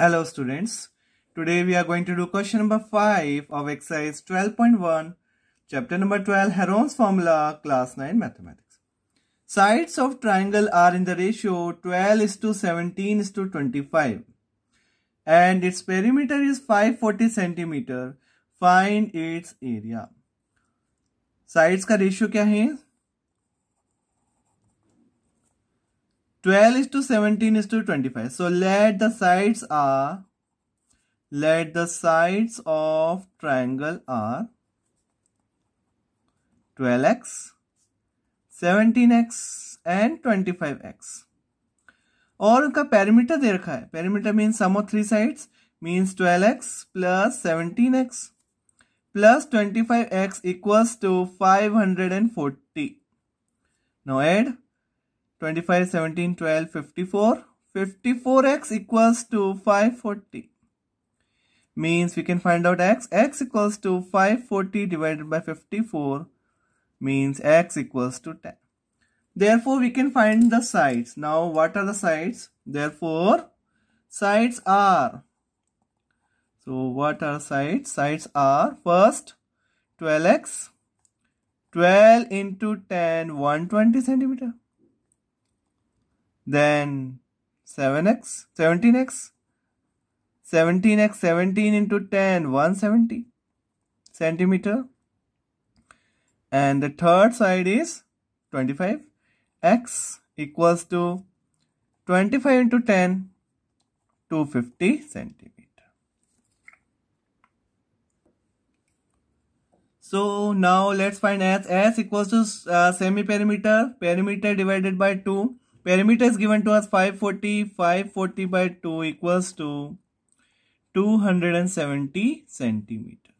Hello students, today we are going to do question number 5 of exercise 12.1, chapter number 12, Heron's formula, class 9 mathematics. Sides of triangle are in the ratio 12 is to 17 is to 25 and its perimeter is 540 centimeter. Find its area. Sides का ratio क्या है 12 is to 17 is to 25 so let the sides are let the sides of triangle are 12x 17x and 25x और उनका parameter दे रखा है parameter mean sum of three means 12x 17 17x plus 25x equals to 540. Now add 25, 17, 12, 54. 54x equals to 540. Means we can find out x. x equals to 540 divided by 54 means x equals to 10. Therefore, we can find the sides. Now, what are the sides? Therefore, sides are. So, what are sides? Sides are first 12x. 12 into 10, 120 centimeter then 7x, 17x, 17x, 17 into 10, 170 centimeter. And the third side is 25x equals to 25 into 10, 250 centimeter. So now let's find s. s equals to uh, semi perimeter, perimeter divided by 2 Perimeter is given to us 540. 540 by 2 equals to 270 centimeter.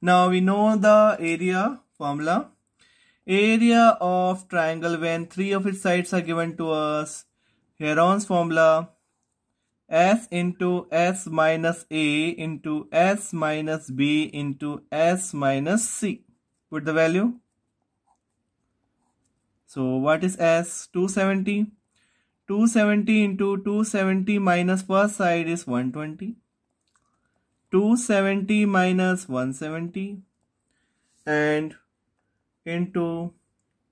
Now we know the area formula. Area of triangle when three of its sides are given to us. Heron's formula S into S minus A into S minus B into S minus C. Put the value so what is S? 270. 270 into 270 minus first side is 120. 270 minus 170 and into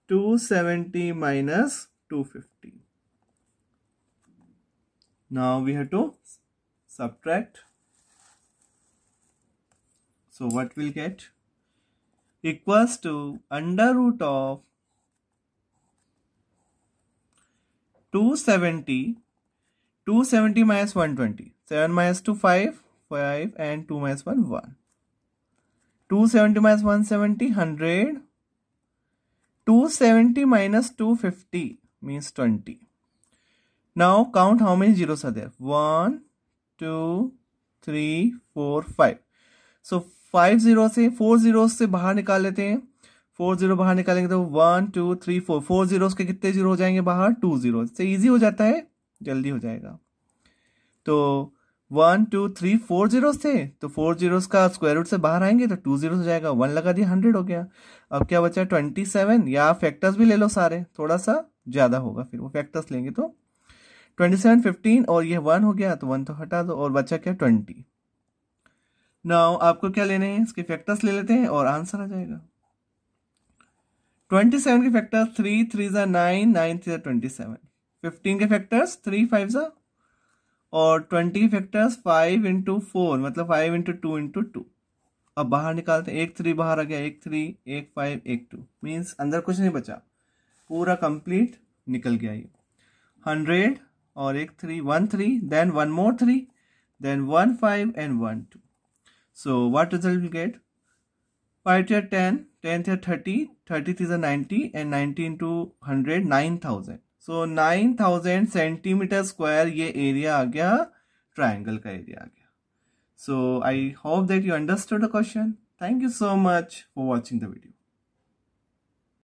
270 minus 250. Now we have to subtract. So what we'll get? Equals to under root of two seventy two seventy minus one twenty seven minus two five five and two minus one one two seventy minus one seventy hundred two seventy minus two fifty means twenty now count how many zero are one two three four five so five zero से four zero से बाहर निकाल लेते हैं four zero बाहर निकालेंगे तो one two three four four zero उसके कितने जीरो हो जाएंगे बाहर टू जीरो इससे ईजी हो जाता है जल्दी हो जाएगा तो one two three four zeros थे तो फोर जीरोस का स्क्वायर रूट से बाहर आएंगे तो टू जीरोस हो जाएगा वन लगा दिया हंड्रेड हो गया अब क्या बचा ट्वेंटी सेवन या फैक्टर्स भी ले लो सारे थोड़ा सा ज़्यादा होगा फिर वो फैक्टर्स लेंगे तो ट्वेंटी सेवन फिफ्टीन और ये वन हो गया तो वन तो हटा दो और बचा क्या ट्वेंटी ना आपको क्या लेने हैं इसके फैक्टर्स ले लेते हैं और आंसर आ जाएगा ट्वेंटी सेवन के फैक्टर थ्री थ्री ज़ा नाइन नाइन थ्री ज़ा ट्वेंटी सेवन फिफ्टीन के फैक्टर्स थ्री फाइव ज़ा और ट्वेंटी के फैक्टर्स फाइव इंटू फोर मतलब five into two into two अब बाहर निकालते हैं एक थ्री बाहर आ गया एक थ्री एक फाइव एक टू मीन्स अंदर कुछ नहीं बचा पूरा कंप्लीट निकल गया ये हंड्रेड और एक three one three then one more three then one five and one two so what result will get per to 10, 10 to 30, 30 to 90 and 19 to 100, 9000. So 9000 centimeter square ye area a gaya, triangle area So I hope that you understood the question. Thank you so much for watching the video.